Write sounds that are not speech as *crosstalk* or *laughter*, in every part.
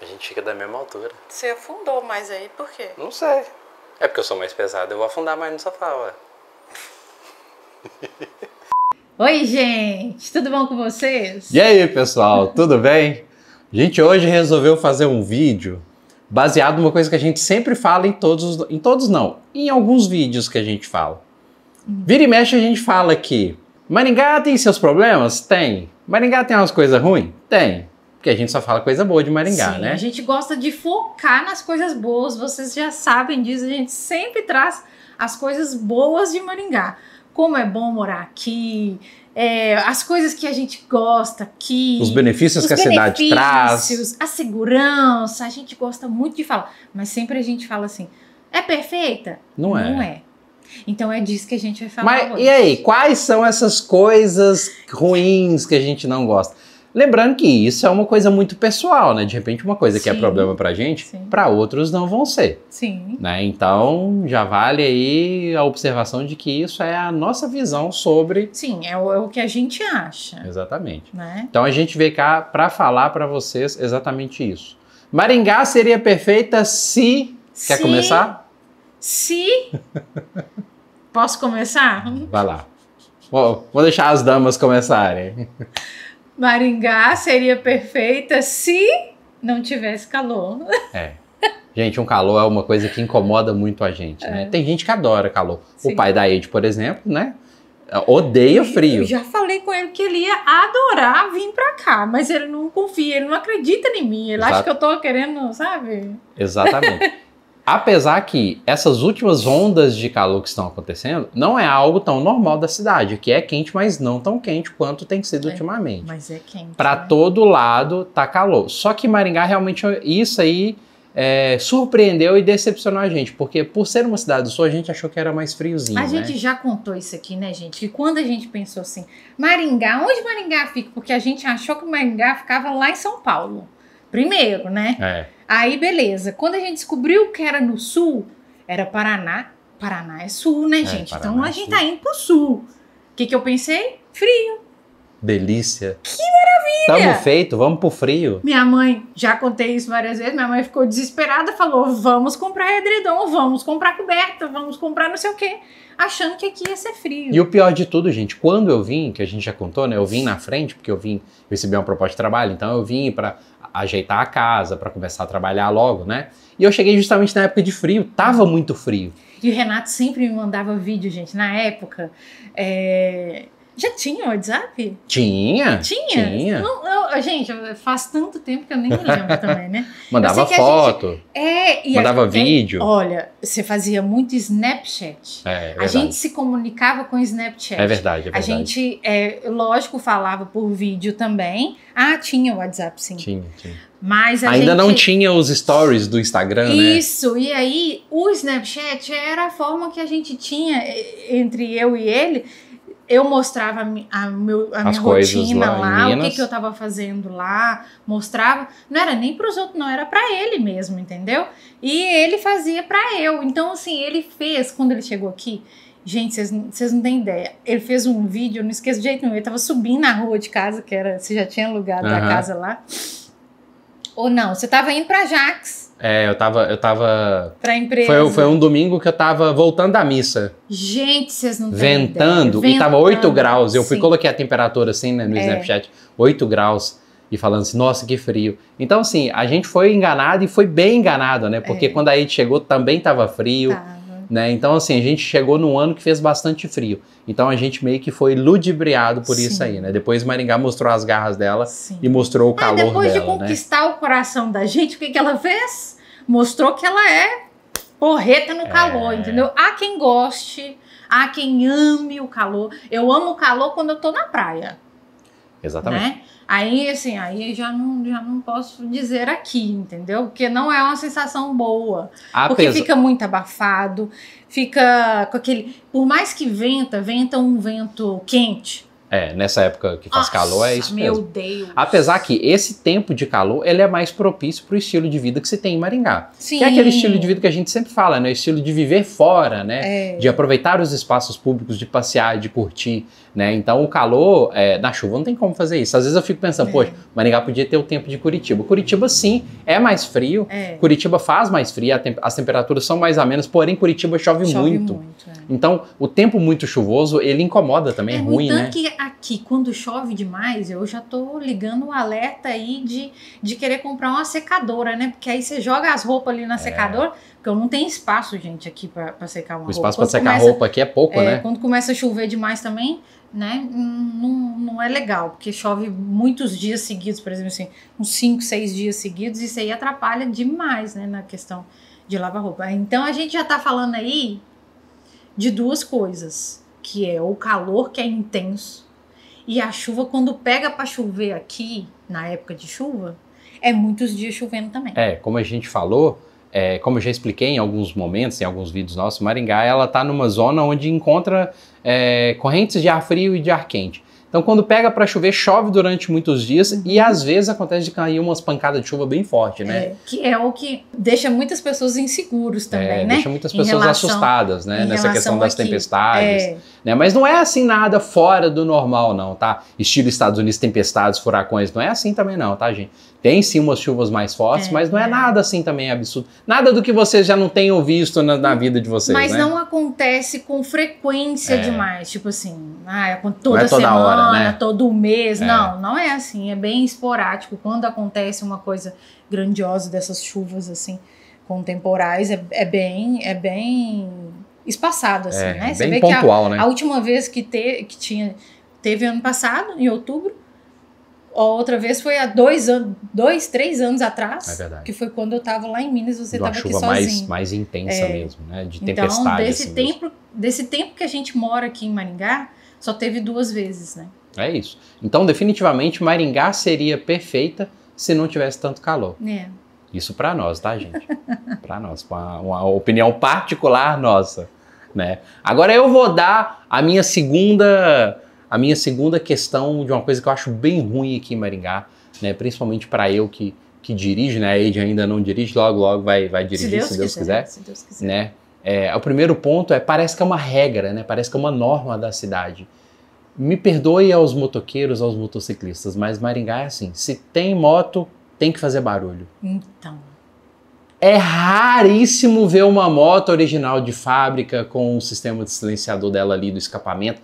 A gente fica da mesma altura. Você afundou mais aí, por quê? Não sei. É porque eu sou mais pesado, eu vou afundar mais no sofá, ué. *laughs* Oi, gente! Tudo bom com vocês? E aí, pessoal, tudo bem? A gente hoje resolveu fazer um vídeo baseado numa coisa que a gente sempre fala em todos, em todos não, em alguns vídeos que a gente fala. Vira e mexe a gente fala que Maringá tem seus problemas? Tem. Maringá tem umas coisas ruins? Tem. Porque a gente só fala coisa boa de Maringá, Sim, né? A gente gosta de focar nas coisas boas, vocês já sabem disso, a gente sempre traz as coisas boas de Maringá. Como é bom morar aqui, é, as coisas que a gente gosta aqui. Os benefícios os que a cidade traz. A segurança, a gente gosta muito de falar. Mas sempre a gente fala assim: é perfeita? Não é. Não é. Então é disso que a gente vai falar. Mas hoje. e aí, quais são essas coisas ruins que a gente não gosta? Lembrando que isso é uma coisa muito pessoal, né? De repente, uma coisa Sim. que é problema pra gente, para outros não vão ser. Sim. Né? Então, já vale aí a observação de que isso é a nossa visão sobre. Sim, é o, é o que a gente acha. Exatamente. Né? Então, a gente veio cá para falar para vocês exatamente isso. Maringá seria perfeita se. se... Quer começar? Se. Posso começar? Vai lá. Vou, vou deixar as damas começarem. *laughs* Maringá seria perfeita se não tivesse calor. É. Gente, um calor é uma coisa que incomoda muito a gente, né? é. né? Tem gente que adora calor. Sim. O pai da Ed, por exemplo, né? Odeia frio. Eu já falei com ele que ele ia adorar vir pra cá, mas ele não confia, ele não acredita em mim. Ele Exato. acha que eu tô querendo, sabe? Exatamente. Apesar que essas últimas ondas de calor que estão acontecendo não é algo tão normal da cidade, que é quente, mas não tão quente quanto tem sido é, ultimamente. Mas é quente. Para né? todo lado tá calor. Só que Maringá realmente isso aí é, surpreendeu e decepcionou a gente, porque por ser uma cidade do sul, a gente achou que era mais friozinho. A né? gente já contou isso aqui, né, gente? Que quando a gente pensou assim, Maringá, onde Maringá fica? Porque a gente achou que Maringá ficava lá em São Paulo primeiro, né? É. Aí, beleza. Quando a gente descobriu que era no sul, era Paraná. Paraná é sul, né, é, gente? então é a gente tá indo pro sul. O que, que eu pensei? Frio. Delícia. Que maravilha! Tamo feito, vamos pro frio. Minha mãe, já contei isso várias vezes, minha mãe ficou desesperada, falou: vamos comprar edredom, vamos comprar coberta, vamos comprar não sei o quê, achando que aqui ia ser frio. E o pior de tudo, gente, quando eu vim, que a gente já contou, né? Eu vim na frente, porque eu vim receber uma proposta de trabalho, então eu vim para ajeitar a casa, para começar a trabalhar logo, né? E eu cheguei justamente na época de frio, tava muito frio. E o Renato sempre me mandava vídeo, gente. Na época, é, já tinha o WhatsApp? Tinha. Tinha? tinha. Não, eu, gente, faz tanto tempo que eu nem me lembro *laughs* também, né? Mandava foto. É, gente, é, mandava vídeo. Olha, você fazia muito Snapchat. É, é a gente se comunicava com Snapchat. É verdade, é verdade. A gente, é, lógico, falava por vídeo também. Ah, tinha o WhatsApp, sim. Tinha, tinha. Mas Ainda gente... não tinha os stories do Instagram, Isso, né? Isso, e aí o Snapchat era a forma que a gente tinha entre eu e ele eu mostrava a, meu, a minha rotina lá, lá o que, que eu estava fazendo lá, mostrava. Não era nem para os outros, não, era para ele mesmo, entendeu? E ele fazia para eu. Então, assim, ele fez, quando ele chegou aqui, gente, vocês não têm ideia. Ele fez um vídeo, não esqueço de jeito nenhum, ele estava subindo na rua de casa, que era, você já tinha alugado uhum. a casa lá. Ou não, você estava indo para Jax. É, eu tava. Eu tava pra empresa. Foi, foi um domingo que eu tava voltando da missa. Gente, vocês não Ventando, Ventando. E tava 8 graus. Eu fui coloquei a temperatura assim, né, no é. Snapchat. 8 graus. E falando assim, nossa, que frio. Então, assim, a gente foi enganado e foi bem enganado, né? Porque é. quando a gente chegou também tava frio. Tá. Né? Então, assim, a gente chegou num ano que fez bastante frio. Então, a gente meio que foi ludibriado por Sim. isso aí, né? Depois Maringá mostrou as garras dela Sim. e mostrou o calor ah, calor depois dela, Depois né? de conquistar né? o coração da gente, o que, que ela fez? Mostrou que ela é porreta no é... calor, entendeu? Há quem goste, há quem ame o calor. Eu amo o calor quando eu tô na praia. Exatamente. Né? Aí, assim, aí já não, já não posso dizer aqui, entendeu? Porque não é uma sensação boa. Porque fica muito abafado, fica com aquele. Por mais que venta, venta um vento quente. É, nessa época que faz Nossa, calor é isso meu mesmo. Meu Deus. Apesar que esse tempo de calor, ele é mais propício para o estilo de vida que você tem em Maringá. Sim. Que é aquele estilo de vida que a gente sempre fala, né? O estilo de viver fora, né? É. De aproveitar os espaços públicos, de passear, de curtir, né? Então o calor, é, na chuva não tem como fazer isso. Às vezes eu fico pensando, é. poxa, Maringá podia ter o tempo de Curitiba. Curitiba sim, é mais frio. É. Curitiba faz mais frio, tem as temperaturas são mais amenas, porém Curitiba chove, chove muito. muito é. Então, o tempo muito chuvoso, ele incomoda também, é, é ruim, né? que aqui, quando chove demais, eu já tô ligando o um alerta aí de, de querer comprar uma secadora, né? Porque aí você joga as roupas ali na é. secadora, porque eu não tenho espaço, gente, aqui para secar uma o roupa. O espaço para secar começa, roupa aqui é pouco, é, né? Quando começa a chover demais também, né? Não, não é legal, porque chove muitos dias seguidos, por exemplo, assim, uns 5, 6 dias seguidos, isso aí atrapalha demais, né, na questão de lavar roupa. Então a gente já tá falando aí de duas coisas, que é o calor que é intenso e a chuva quando pega para chover aqui na época de chuva, é muitos dias chovendo também. É, como a gente falou, é, como eu já expliquei em alguns momentos, em alguns vídeos nossos, Maringá ela está numa zona onde encontra é, correntes de ar frio e de ar quente. Então, quando pega para chover, chove durante muitos dias uhum. e às vezes acontece de cair umas pancadas de chuva bem forte, né? É, que é o que deixa muitas pessoas inseguros também, é, né? Deixa muitas pessoas relação, assustadas, né? Nessa questão das aqui, tempestades. É... Né? Mas não é assim nada fora do normal, não, tá? Estilo Estados Unidos, tempestades, furacões, não é assim também, não, tá, gente? Tem sim umas chuvas mais fortes, é, mas não é, é, nada assim também absurdo. Nada do que vocês já não tenham visto na, na vida de vocês. Mas né? não acontece com frequência é. demais. Tipo assim, ah, é é toda, toda semana, hora, né? todo mês. É. Não, não é assim. É bem esporádico. Quando acontece uma coisa grandiosa dessas chuvas assim contemporâneas, é bem, é bem espaçado, assim, é, né? Você bem pontual, a, né? A última vez que, te, que tinha, teve ano passado, em outubro, Outra vez foi há dois anos, dois, três anos atrás. É verdade. Que foi quando eu estava lá em Minas, você estava aqui sozinho. Uma chuva mais intensa é. mesmo, né? De então, tempestade. Então, desse, assim tempo, desse tempo que a gente mora aqui em Maringá, só teve duas vezes, né? É isso. Então, definitivamente, Maringá seria perfeita se não tivesse tanto calor. É. Isso para nós, tá, gente? *laughs* para nós, uma, uma opinião particular nossa, né? Agora eu vou dar a minha segunda a minha segunda questão de uma coisa que eu acho bem ruim aqui em Maringá, né, principalmente para eu que, que dirige, né, a Ed ainda não dirige, logo logo vai, vai dirigir se Deus, se Deus quiser, quiser, se Deus quiser. Né? É, o primeiro ponto é parece que é uma regra, né, parece que é uma norma da cidade. Me perdoe aos motoqueiros, aos motociclistas, mas Maringá é assim, se tem moto, tem que fazer barulho. Então. É raríssimo ver uma moto original de fábrica com o sistema de silenciador dela ali do escapamento.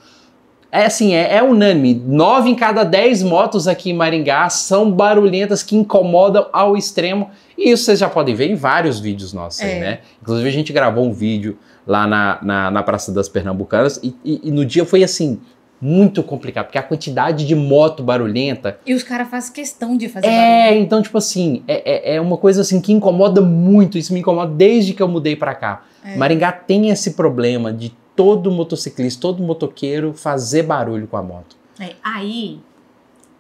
É assim, é, é unânime. Nove em cada dez motos aqui em Maringá são barulhentas que incomodam ao extremo. E isso vocês já podem ver em vários vídeos nossos é. aí, né? Inclusive a gente gravou um vídeo lá na, na, na Praça das Pernambucanas e, e, e no dia foi assim, muito complicado, porque a quantidade de moto barulhenta. E os caras fazem questão de fazer É, barulho. então, tipo assim, é, é, é, uma coisa assim que incomoda muito. Isso me incomoda desde que eu mudei para cá. É. Maringá tem esse problema de todo motociclista, todo motoqueiro fazer barulho com a moto. É, aí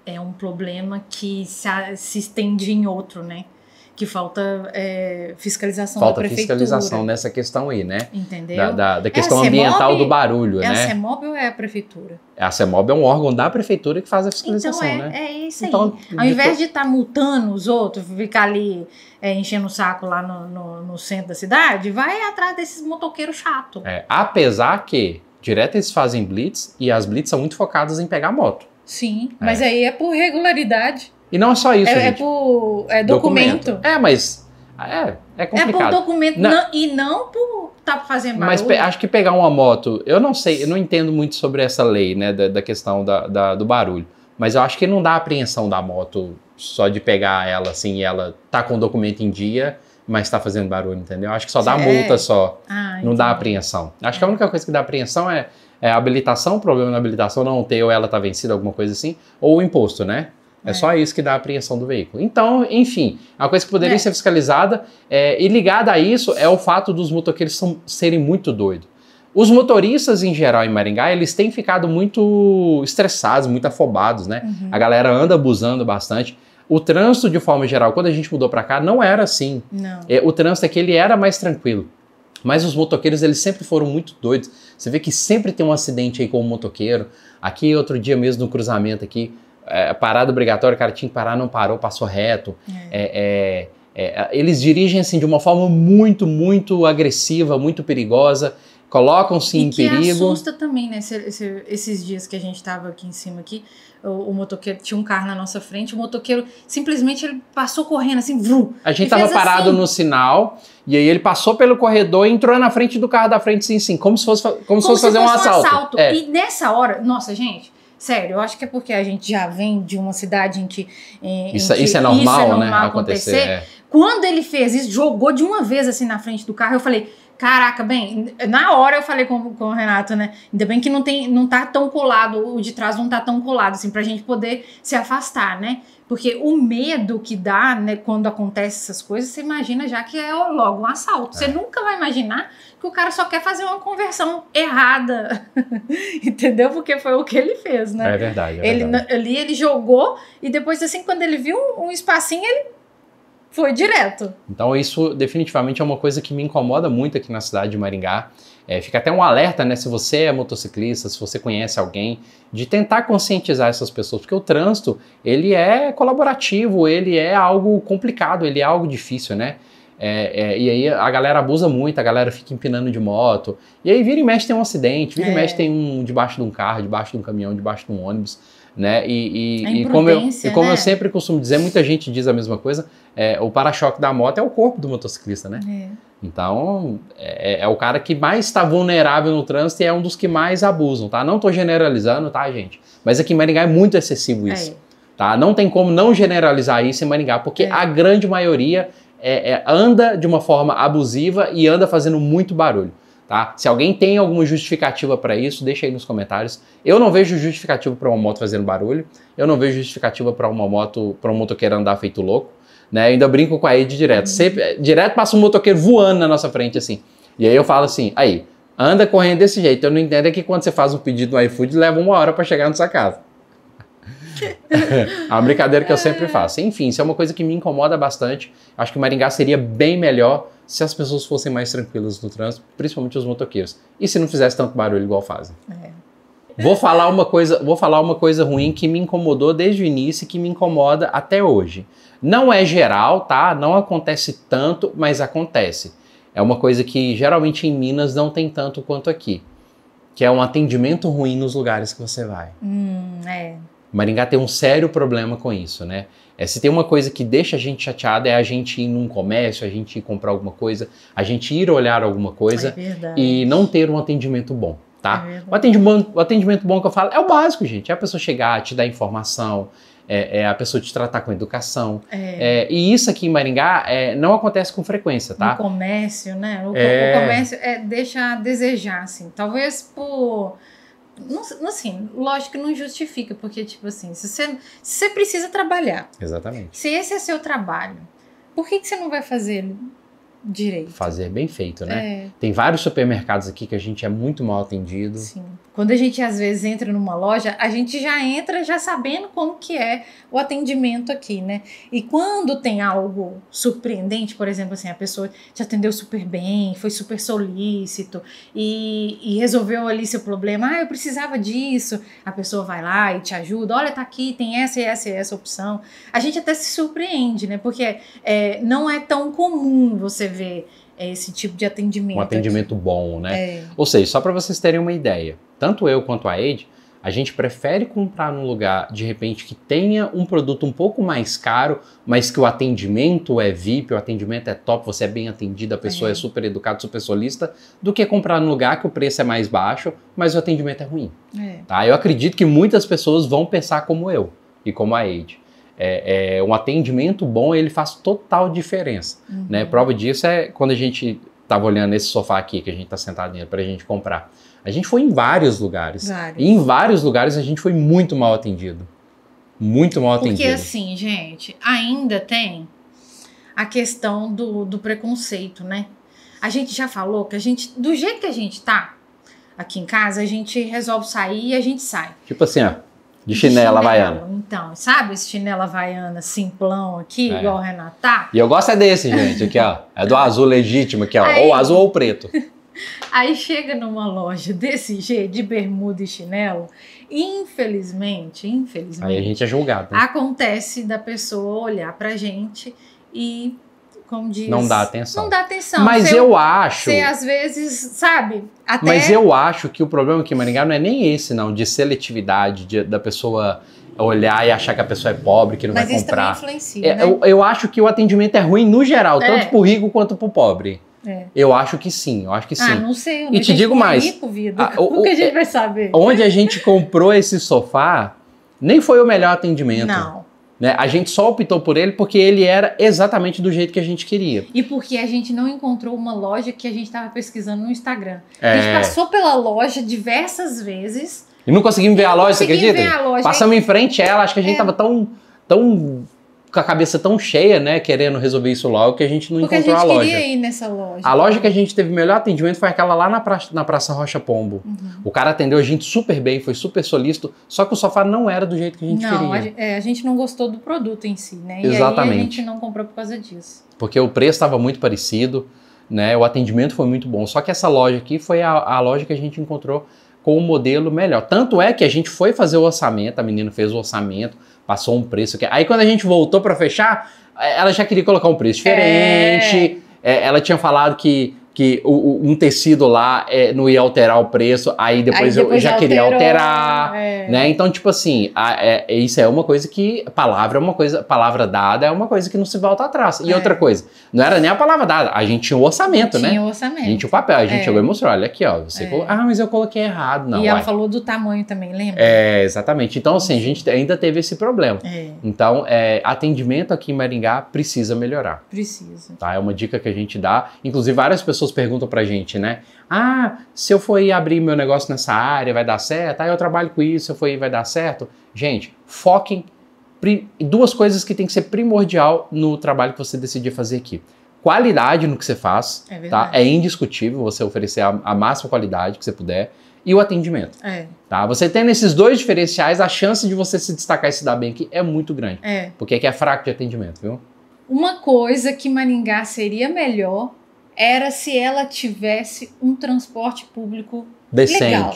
é um problema que se, se estende em outro, né? que falta é, fiscalização falta da prefeitura. fiscalização nessa questão aí, né? Entendeu? Da, da, da é, questão é ambiental do barulho, é né? É a CEMOB ou é a prefeitura? A CEMOB é um órgão da prefeitura que faz a fiscalização, então é, né? É isso então, Ao invés de estar tá multando os outros, ficar ali é, enchendo o saco lá no, no, no, centro da cidade, vai atrás desses motoqueiros chato. É, apesar que direto eles fazem blitz e as blitz são muito focadas em pegar moto. Sim, é. mas aí é por regularidade. E não é só isso, é, é por é documento. documento. É, mas é, é complicado. É por documento não, e não por tá fazendo barulho. Mas acho que pegar uma moto, eu não sei, eu não entendo muito sobre essa lei, né, da, da questão da, da, do barulho. Mas eu acho que não dá apreensão da moto só de pegar ela assim e ela tá com o documento em dia, mas tá fazendo barulho, entendeu? Acho que só dá é. multa só, ah, não dá apreensão. Acho que a única coisa que dá apreensão é, é habilitação, problema na habilitação não ter ou ela tá vencida, alguma coisa assim, ou o imposto, né? É, é só isso que dá a apreensão do veículo. Então, enfim, a coisa que poderia é. ser fiscalizada é, e ligada a isso é o fato dos motoqueiros são, serem muito doidos. Os motoristas em geral em Maringá, eles têm ficado muito estressados, muito afobados, né? Uhum. A galera anda abusando bastante. O trânsito, de forma geral, quando a gente mudou para cá, não era assim. Não. É, o trânsito aqui é ele era mais tranquilo. Mas os motoqueiros, eles sempre foram muito doidos. Você vê que sempre tem um acidente aí com o motoqueiro. Aqui, outro dia mesmo, no cruzamento aqui, é, é, parada obrigatória, o cara tinha que parar, não parou, passou reto. É. é, é eles dirigem assim de uma forma muito, muito agressiva, muito perigosa colocam-se em que perigo. assusta também, né? Esse, esse, esses dias que a gente estava aqui em cima aqui, o, o, motoqueiro tinha um carro na nossa frente, o motoqueiro simplesmente ele passou correndo assim, vru. A gente estava parado assim. no sinal e aí ele passou pelo corredor e entrou na frente do carro da frente, sim, sim, como se fosse, como, como se fosse fazer um, um assalto. assalto. É. E nessa hora, nossa, gente, Sério, eu acho que é porque a gente já vem de uma cidade em que. Eh, em, isso, que é, é isso, é normal, isso é normal né? acontecer. É. Quando ele fez isso, jogou de uma vez assim na frente do carro, eu falei. Caraca, bem, na hora eu falei com, com o Renato, né? Ainda bem que não, tem, não tá tão colado, o de trás não tá tão colado, assim, pra gente poder se afastar, né? Porque o medo que dá né, quando acontecem essas coisas, você imagina já que é logo um assalto. É. Você nunca vai imaginar que o cara só quer fazer uma conversão errada. *laughs* Entendeu? Porque foi o que ele fez, né? É verdade. É ele, verdade. Ali ele jogou e depois, assim, quando ele viu um espacinho, ele foi direto. Então, isso definitivamente é uma coisa que me incomoda muito aqui na cidade de Maringá é, fica até um alerta, né? Se você é motociclista, se você conhece alguém, de tentar conscientizar essas pessoas, porque o trânsito ele é colaborativo, ele é algo complicado, ele é algo difícil, né? É, é, e aí a galera abusa muito, a galera fica empinando de moto. E aí vira e mexe tem um acidente, vira e é. mexe tem um debaixo de um carro, debaixo de um caminhão, debaixo de um ônibus né? E, e, e como, eu, e como né? eu sempre costumo dizer, muita gente diz a mesma coisa, é, o para-choque da moto é o corpo do motociclista, né? É. Então, é, é, é o cara que mais está vulnerável no trânsito e é um dos que mais abusam, tá? Não estou generalizando, tá, gente? Mas aqui em Maringá é muito excessivo isso, é. tá? Não tem como não generalizar isso em Maringá, porque é. a grande maioria anda de uma forma abusiva e anda fazendo muito barulho. Tá? Se alguém tem alguma justificativa para isso, deixa aí nos comentários. Eu não vejo justificativa para uma moto fazendo barulho, eu não vejo justificativa para uma moto, para um motoqueiro andar feito louco, né? Eu ainda brinco com a Ed direto. Uhum. Sempre, direto passa um motoqueiro voando na nossa frente assim. E aí eu falo assim: "Aí, anda correndo desse jeito. Eu não entendo é que quando você faz um pedido no iFood leva uma hora para chegar na sua casa." *laughs* é uma brincadeira que eu sempre é. faço. Enfim, isso é uma coisa que me incomoda bastante. Acho que Maringá seria bem melhor se as pessoas fossem mais tranquilas no trânsito, principalmente os motoqueiros. E se não fizesse tanto barulho igual fazem? É. Vou falar uma coisa, vou falar uma coisa ruim que me incomodou desde o início e que me incomoda até hoje. Não é geral, tá? Não acontece tanto, mas acontece. É uma coisa que geralmente em Minas não tem tanto quanto aqui, que é um atendimento ruim nos lugares que você vai. Hum, é. Maringá tem um sério problema com isso, né? É, se tem uma coisa que deixa a gente chateada é a gente ir num comércio, a gente ir comprar alguma coisa, a gente ir olhar alguma coisa é e não ter um atendimento bom. Tá? É o, atendimento, o atendimento bom que eu falo é o básico, gente. É a pessoa chegar, te dar informação, é, é, a pessoa te tratar com educação. É. É, e isso aqui em Maringá é, não acontece com frequência, tá? No comércio, né? O, o é. comércio é deixa a desejar, assim. Talvez por não, assim, lógico que não justifica, porque, tipo assim, se você, se você precisa trabalhar. Exatamente. Se esse é seu trabalho, por que, que você não vai fazer direito? Fazer bem feito, né? É. Tem vários supermercados aqui que a gente é muito mal atendido. Sim. Quando a gente às vezes entra numa loja, a gente já entra já sabendo como que é o atendimento aqui, né? E quando tem algo surpreendente, por exemplo, assim, a pessoa te atendeu super bem, foi super solícito e, e resolveu ali seu problema, ah, eu precisava disso, a pessoa vai lá e te ajuda, olha, tá aqui, tem essa e essa e essa opção. A gente até se surpreende, né? Porque é, não é tão comum você ver é esse tipo de atendimento. Um atendimento aqui. bom, né? É. Ou seja, só para vocês terem uma ideia, tanto eu quanto a Aide, a gente prefere comprar num lugar, de repente, que tenha um produto um pouco mais caro, mas que o atendimento é VIP, o atendimento é top, você é bem atendido, a pessoa é, é super educada, super solista, do que comprar num lugar que o preço é mais baixo, mas o atendimento é ruim. É. Tá? Eu acredito que muitas pessoas vão pensar como eu e como a Aide é, é, um atendimento bom ele faz total diferença. Uhum. Né? Prova disso é quando a gente estava olhando esse sofá aqui que a gente está sentado nele para a gente comprar. A gente foi em vários lugares. Vários. E em vários lugares a gente foi muito mal atendido. Muito mal atendido. Porque assim, gente, ainda tem a questão do, do preconceito, né? A gente já falou que a gente, do jeito que a gente tá aqui em casa, a gente resolve sair e a gente sai. Tipo assim, ó de chinela, chinela havaiana. Então, sabe esse chinela havaiana simplão aqui, é. igual o Renatá? E eu gosto é desse, gente, aqui, ó. É do azul legítimo aqui, ó. Aí, ou azul ou preto. *laughs* Aí chega numa loja desse jeito, de bermuda e chinelo, infelizmente, infelizmente. Aí a gente é julgado. Né? Acontece da pessoa olhar pra gente e como diz, não dá atenção. Não dá atenção. Mas você, eu acho. Você às vezes, sabe? Até... Mas eu acho que o problema aqui em Maringá não é nem esse, não, de seletividade, de, da pessoa olhar e achar que a pessoa é pobre, que não Mas vai comprar. Mas isso também influencia, é, né? eu, eu, acho que o atendimento é ruim no geral, é. tanto pro rico quanto pro pobre. É. Eu acho que sim, eu acho que ah, sim. Ah, não sei. Eu e né? te digo é mais. Rico, vida. A, o, o, que a gente vai saber? Onde a gente comprou esse sofá, nem foi o melhor atendimento. Não. Né? A gente só optou por ele porque ele era exatamente do jeito que a gente queria. E porque a gente não encontrou uma loja que a gente estava pesquisando no Instagram. É... A gente é. passou pela loja diversas vezes. E não conseguimos ver a loja, você acredita? Ver a loja. Passamos em frente a ela, acho que a gente estava é... tão, tão com a cabeça tão cheia, né, querendo resolver isso logo, que a gente não Porque encontrou a, gente a loja. Queria ir nessa loja. A loja que a gente teve melhor atendimento foi aquela lá na Praça, na praça Rocha Pombo. Uhum. O cara atendeu a gente super bem, foi super solícito, só que o sofá não era do jeito que a gente não, queria. Não, é, a gente não gostou do produto em si, né? Exatamente. E aí a gente não comprou por causa disso. Porque o preço estava muito parecido né? O atendimento foi muito bom. Só que essa loja aqui foi a, a loja que a gente encontrou com o um modelo melhor. Tanto é que a gente foi fazer o orçamento, a menina fez o orçamento, passou um preço. Que... Aí quando a gente voltou para fechar, é, ela já queria colocar um preço é. diferente. É. É, ela tinha falado que que o, um tecido lá é, não ia alterar o preço, aí depois, aí depois eu já alterou, queria alterar, é. né? Então, tipo assim, a, é, isso é uma coisa que, palavra é uma coisa, palavra dada é uma coisa que não se volta atrás. E é. outra coisa, não era nem a palavra dada, a gente tinha o orçamento, tinha né? Tinha o orçamento. A gente tinha o papel, a gente é. chegou e mostrou, olha aqui, ó, você é. colo... ah, mas eu coloquei errado, não. E ela uai. falou do tamanho também, lembra? É, exatamente. Então, assim, a gente ainda teve esse problema. Então, atendimento aqui em Maringá precisa melhorar. Precisa. Tá? É uma dica que a gente dá, inclusive várias pessoas pessoas perguntam pra gente, né? Ah, se eu for abrir meu negócio nessa área, vai dar certo? Ah, eu trabalho com isso, se eu for ir, vai dar certo? Gente, foquem duas coisas que tem que ser primordial no trabalho que você decidir fazer aqui. Qualidade no que você faz, é, tá? é indiscutível você oferecer a, a, máxima qualidade que você puder e o atendimento. É. Tá? Você tendo esses dois diferenciais, a chance de você se destacar e se dar bem aqui é muito grande. É. Porque aqui é fraco de atendimento, viu? Uma coisa que Maringá seria melhor era se ela tivesse um transporte público decente. Legal.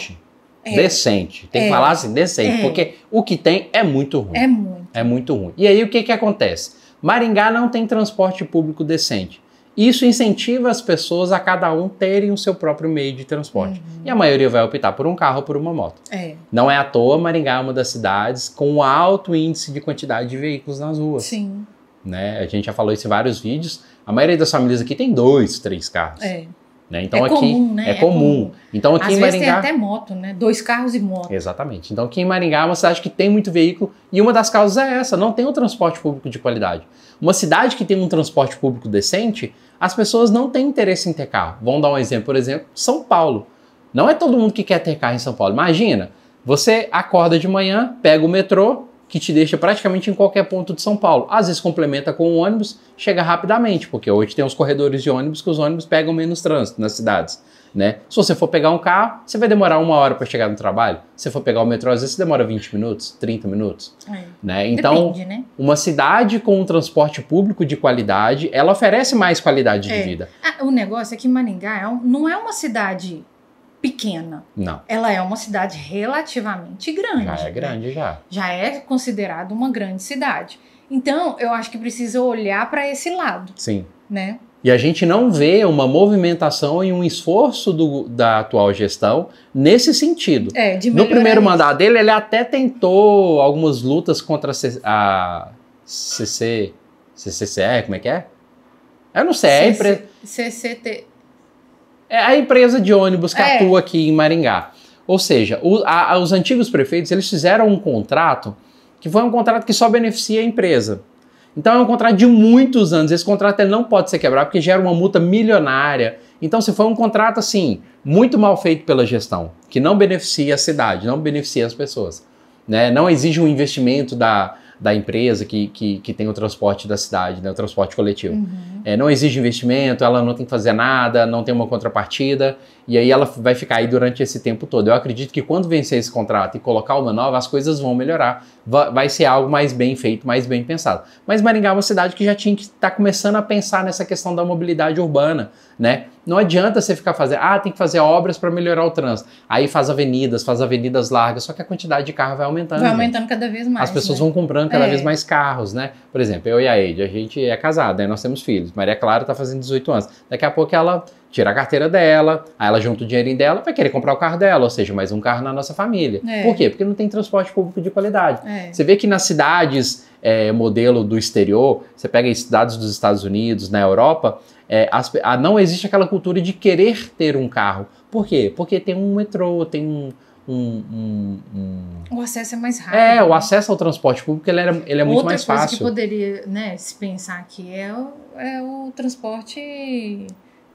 É. Decente. Tem é. que falar assim, decente, é. porque o que tem é muito ruim. É muito. É muito ruim. E aí o que, que acontece? Maringá não tem transporte público decente. Isso incentiva as pessoas a cada um terem o seu próprio meio de transporte. Uhum. E a maioria vai optar por um carro ou por uma moto. É. Não é à toa, Maringá é uma das cidades com alto índice de quantidade de veículos nas ruas. Sim. Né? A gente já falou isso em vários vídeos. A maioria das famílias aqui tem dois, três carros. É. Né? É então é aqui comum, né? é, é comum. é comum. Então aqui Às em Maringá vezes tem até moto, né? Dois carros e moto. Exatamente. Então aqui em Maringá é uma cidade que tem muito veículo e uma das causas é essa, não tem um transporte público de qualidade. Uma cidade que tem um transporte público decente, as pessoas não têm interesse em ter carro. Vamos dar um exemplo, por exemplo, São Paulo. Não é todo mundo que quer ter carro em São Paulo. Imagina, você acorda de manhã, pega o metrô, que te deixa praticamente em qualquer ponto de São Paulo. Às vezes complementa com o ônibus, chega rapidamente, porque hoje tem uns corredores de ônibus que os ônibus pegam menos trânsito nas cidades. Né? Se você for pegar um carro, você vai demorar uma hora para chegar no trabalho. Se for pegar o metrô, às vezes você demora 20 minutos, 30 minutos. É. Né? Então, Depende, né? uma cidade com um transporte público de qualidade, ela oferece mais qualidade é. de vida. Ah, o negócio é que Maringá é não é uma cidade pequena. Não. Ela é uma cidade relativamente grande. Já é grande, né? já. Já é considerada uma grande cidade. Então, eu acho que precisa olhar para esse lado. Sim. Né? E a gente não vê uma movimentação e um esforço do, da atual gestão nesse sentido. É, de no primeiro isso. mandato dele, ele até tentou algumas lutas contra a CC, CCCR, como é que é? Eu não sei. é empre... CCT. É a empresa de ônibus que é. atua aqui em Maringá. Ou seja, o, a, os antigos prefeitos eles fizeram um contrato que foi um contrato que só beneficia a empresa. Então é um contrato de muitos anos. Esse contrato ele não pode ser quebrado porque gera uma multa milionária. Então se foi um contrato assim muito mal feito pela gestão, que não beneficia a cidade, não beneficia as pessoas, né? Não exige um investimento da da empresa que, que, que tem o transporte da cidade, né, o transporte coletivo. Uhum. É, não exige investimento, ela não tem que fazer nada, não tem uma contrapartida, e aí ela vai ficar aí durante esse tempo todo. Eu acredito que quando vencer esse contrato e colocar uma nova, as coisas vão melhorar, vai ser algo mais bem feito, mais bem pensado. Mas Maringá é uma cidade que já tinha que estar tá começando a pensar nessa questão da mobilidade urbana, né? Não adianta você ficar fazendo, ah, tem que fazer obras para melhorar o trânsito. Aí faz avenidas, faz avenidas largas, só que a quantidade de carro vai aumentando. Vai aumentando cada vez mais. As pessoas né? vão comprando cada é. vez mais carros, né? Por exemplo, eu e a Ede, a gente é casada, né? nós temos filhos. Maria Clara está fazendo 18 anos. Daqui a pouco ela tira a carteira dela, aí ela junta o dinheirinho dela, vai querer comprar o carro dela, ou seja, mais um carro na nossa família. É. Por quê? Porque não tem transporte público de qualidade. É. Você vê que nas cidades é, modelo do exterior, você pega cidades dos Estados Unidos, na Europa, é, as, a, ah, não existe aquela cultura de querer ter um carro. Por quê? Porque tem um metrô, tem um. um, um, um... O acesso é mais rápido. É, o né? acesso ao transporte público ele, era, é, ele é muito Outra mais fácil. Outra coisa que poderia né, se pensar aqui é o, é o transporte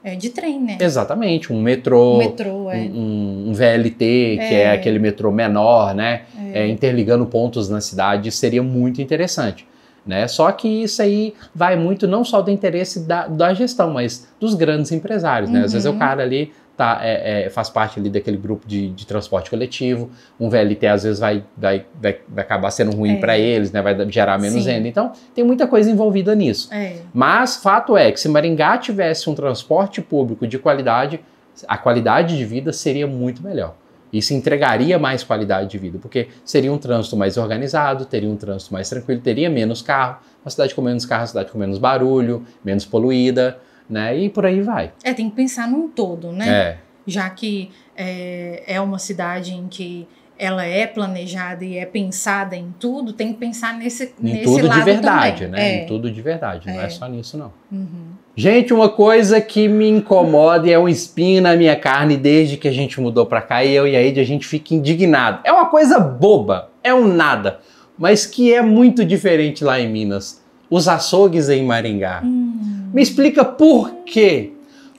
é de trem, né? Exatamente, um metrô, um, metrô, é. um, um VLT, é. que é aquele metrô menor, né? É. é. interligando pontos na cidade, seria muito interessante. Né? Só que isso aí vai muito não só do interesse da, da gestão, mas dos grandes empresários. Né? Uhum. Às vezes o uhum. cara ali tá, é, é, faz parte ali daquele grupo de, de, transporte coletivo, um VLT às vezes vai, vai, vai, vai acabar sendo ruim é. para eles, né? vai gerar menos renda. Então tem muita coisa envolvida nisso. É. Mas fato é que se Maringá tivesse um transporte público de qualidade, a qualidade de vida seria muito melhor. Isso entregaria mais qualidade de vida, porque seria um trânsito mais organizado, teria um trânsito mais tranquilo, teria menos carro, uma cidade com menos carro, uma cidade com menos barulho, menos poluída, né? E por aí vai. É, tem que pensar num todo, né? É. Já que é, é uma cidade em que ela é planejada e é pensada em tudo, tem que pensar nesse, em nesse tudo de verdade, também. né? É. Em tudo de verdade, não é, é só nisso, não. Uhum. Gente, uma coisa que me incomoda e é um espinho na minha carne desde que a gente mudou pra cá e eu e a Ed a gente fica indignado. É uma coisa boba, é um nada, mas que é muito diferente lá em Minas. Os açougues em Maringá. Hum. Me explica por quê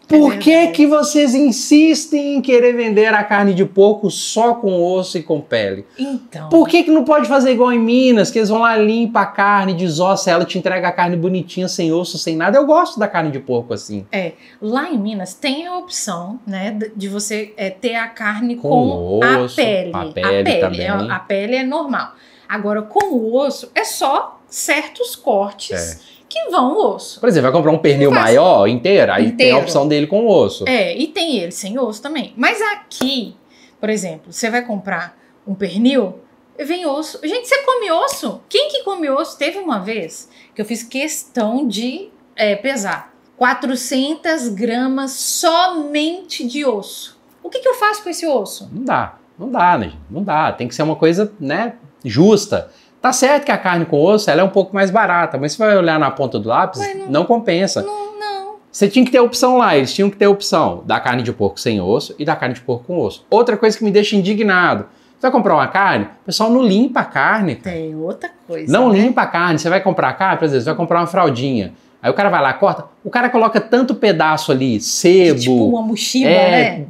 por que, que vocês insistem em querer vender a carne de porco só com osso e com pele? Então. Por que, que não pode fazer igual em Minas, que eles vão lá, limpa a carne, desossa ela, te entrega a carne bonitinha, sem osso, sem nada? Eu gosto da carne de porco assim. É. Lá em Minas tem a opção, né, de você é, ter a carne com, com osso, a pele. A pele, a pele é, também. É, a pele é normal. Agora, com o osso, é só certos cortes. É que vão o osso. Por exemplo, vai comprar um pernil Faz. maior inteiro, aí inteiro. tem a opção dele com osso. É, e tem ele sem osso também. Mas aqui, por exemplo, você vai comprar um pernil, vem osso. Gente, você come osso? Quem que come osso? Teve uma vez que eu fiz questão de é, pesar 400 gramas somente de osso. O que, que eu faço com esse osso? Não dá, não dá, né? Não dá. Tem que ser uma coisa, né, justa. Tá certo que a carne com osso ela é um pouco mais barata, mas se vai olhar na ponta do lápis, não, não, compensa. Não, não. Você tinha que ter opção lá, eles tinham que ter opção da carne de porco sem osso e da carne de porco com osso. Outra coisa que me deixa indignado. Você vai comprar uma carne, o pessoal não limpa a carne. Cara. Tem outra coisa. Não né? limpa a carne. Você vai comprar a carne, por exemplo, você vai comprar uma fraldinha. Aí o cara vai lá, corta, o cara coloca tanto pedaço ali, sebo. Tipo uma mochila, é, né?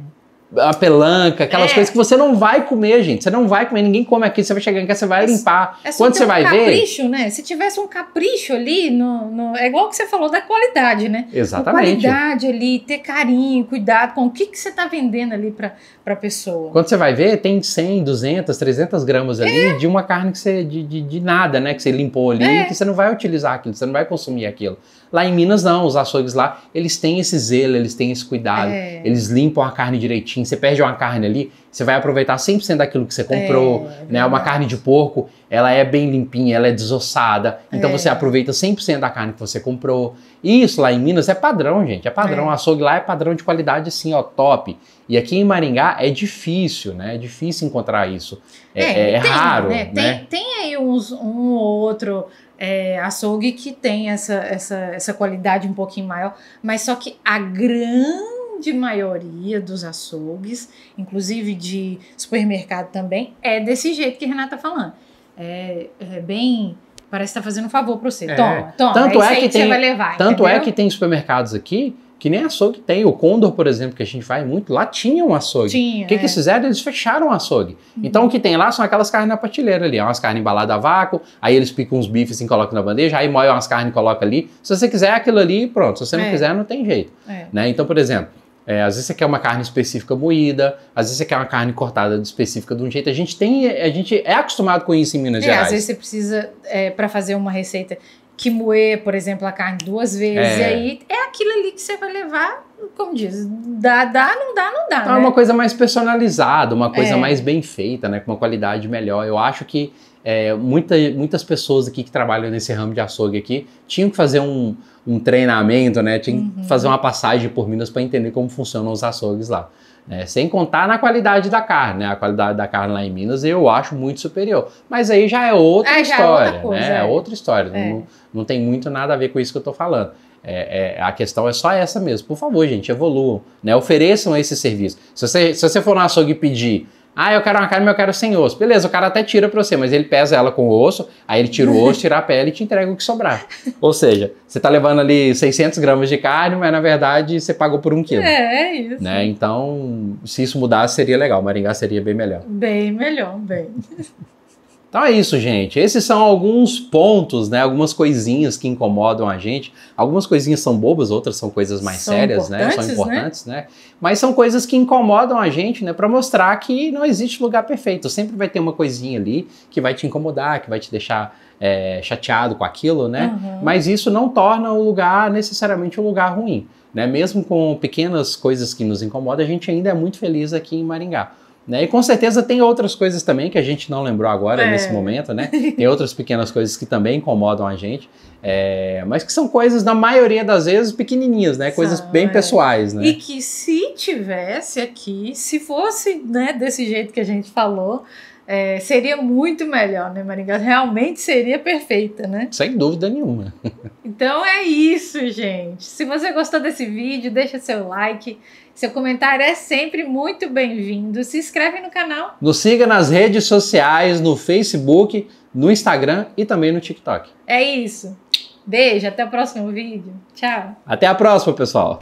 a pelanca, aquelas é. coisas que você não vai comer, gente. Você não vai comer, ninguém come aqui. Você vai chegar em casa, você vai é, limpar. É Quando você um vai capricho, ver. né? Se tivesse um capricho ali, no, no, é igual que você falou da qualidade, né? Exatamente. A qualidade ali, ter carinho, cuidado com o que, que você está vendendo ali para a pessoa. Quando você vai ver, tem 100, 200, 300 gramas ali é. de uma carne que você. De, de, de, nada, né? Que você limpou ali, é. que você não vai utilizar aquilo, você não vai consumir aquilo. Lá em Minas, não, os açougues lá, eles têm esse zelo, eles têm esse cuidado, é. eles limpam a carne direitinho. Você perde uma carne ali, você vai aproveitar 100% daquilo que você comprou, é, né? Uma carne de porco, ela é bem limpinha, ela é desossada, então é. você aproveita 100% da carne que você comprou. E isso lá em Minas é padrão, gente, é padrão. É. O açougue lá é padrão de qualidade, assim, ó, top. E aqui em Maringá é difícil, né? É difícil encontrar isso. É, é, é tem, raro. Né? Né? Tem, tem, aí uns, um ou outro é, açougue que tem essa, essa, essa qualidade um pouquinho maior, mas só que a grande maioria dos açougues, inclusive de supermercado também, é desse jeito que a Renata tá falando. É, é bem. Parece estar tá fazendo um favor para você. É. Toma, toma. Tanto é, é que, que, tem, você vai levar. Tanto é entendeu? é que tem supermercados aqui que nem açougue tem. O Condor, por exemplo, que a gente vai muito, lá tinha um açougue. Tinha, o que, é. que eles fizeram? Eles fecharam o açougue. Uhum. Então o que tem lá são aquelas carnes na prateleira ali. É umas carnes embaladas a vácuo, aí eles picam uns bifes e assim, colocam na bandeja, aí moem umas carnes e colocam ali. Se você quiser aquilo ali, pronto. Se você não é. quiser, não tem jeito. É. Né? Então, por exemplo, é, às vezes você quer uma carne específica moída, às vezes você quer uma carne cortada específica de um jeito. A gente tem, a gente é acostumado com isso em Minas é, Gerais. Às vezes você precisa é, para fazer uma receita que moer, por exemplo, a carne duas vezes. É. E aí é aquilo ali que você vai levar, como diz, dá, dá, não dá, não dá. É né? uma coisa mais personalizada, uma coisa é. mais bem feita, né? Com uma qualidade melhor. Eu acho que é, muita, muitas pessoas aqui que trabalham nesse ramo de açougue aqui tinham que fazer um, um treinamento, né? Tinham que uhum. fazer uma passagem por Minas para entender como funcionam os açougues lá. Né? Sem contar na qualidade da carne, né? A qualidade da carne lá em Minas eu acho muito superior. Mas aí já é outra é, história, é outra coisa, né? É, é outra história. É. Não, não tem muito nada a ver com isso que eu estou falando. É, é, a questão é só essa mesmo. Por favor, gente, evoluam. Né? Ofereçam esse serviço. Se você, se você for no açougue pedir ah, eu quero uma carne, mas eu quero sem osso. Beleza, o cara até tira pra você, mas ele pesa ela com o osso, aí ele tira o osso, tira a pele e te entrega o que sobrar. Ou seja, você tá levando ali 600 gramas de carne, mas na verdade você pagou por um quilo. É, é isso. Né? Então, se isso mudasse, seria legal. Maringá seria bem melhor. Bem melhor, bem. Então é isso, gente. Esses são alguns pontos, né? Algumas coisinhas que incomodam a gente. Algumas coisinhas são bobas, outras são coisas mais são sérias, né? São importantes, né? né? Mas são coisas que incomodam a gente, né? Para mostrar que não existe lugar perfeito. Sempre vai ter uma coisinha ali que vai te incomodar, que vai te deixar é, chateado com aquilo, né? Uhum. Mas isso não torna o lugar necessariamente um lugar ruim, né? Mesmo com pequenas coisas que nos incomodam, a gente ainda é muito feliz aqui em Maringá. Né? E com certeza tem outras coisas também que a gente não lembrou agora, é. nesse momento, né? *laughs* Tem outras pequenas coisas que também incomodam a gente, é... mas que são coisas, na maioria das vezes, pequenininhas, né? Coisas bem é. pessoais, né? E que se tivesse aqui, se fosse né, desse jeito que a gente falou, é, seria muito melhor, né, Maringá? Realmente seria perfeita, né? Sem dúvida nenhuma. então é isso, gente. Se você gostou desse vídeo, deixa seu like. Seu comentário é sempre muito bem-vindo. Se inscreve no canal. Nos siga nas redes sociais, no Facebook, no Instagram e também no TikTok. É isso. Beijo, até o próximo vídeo. Tchau. Até a próxima, pessoal.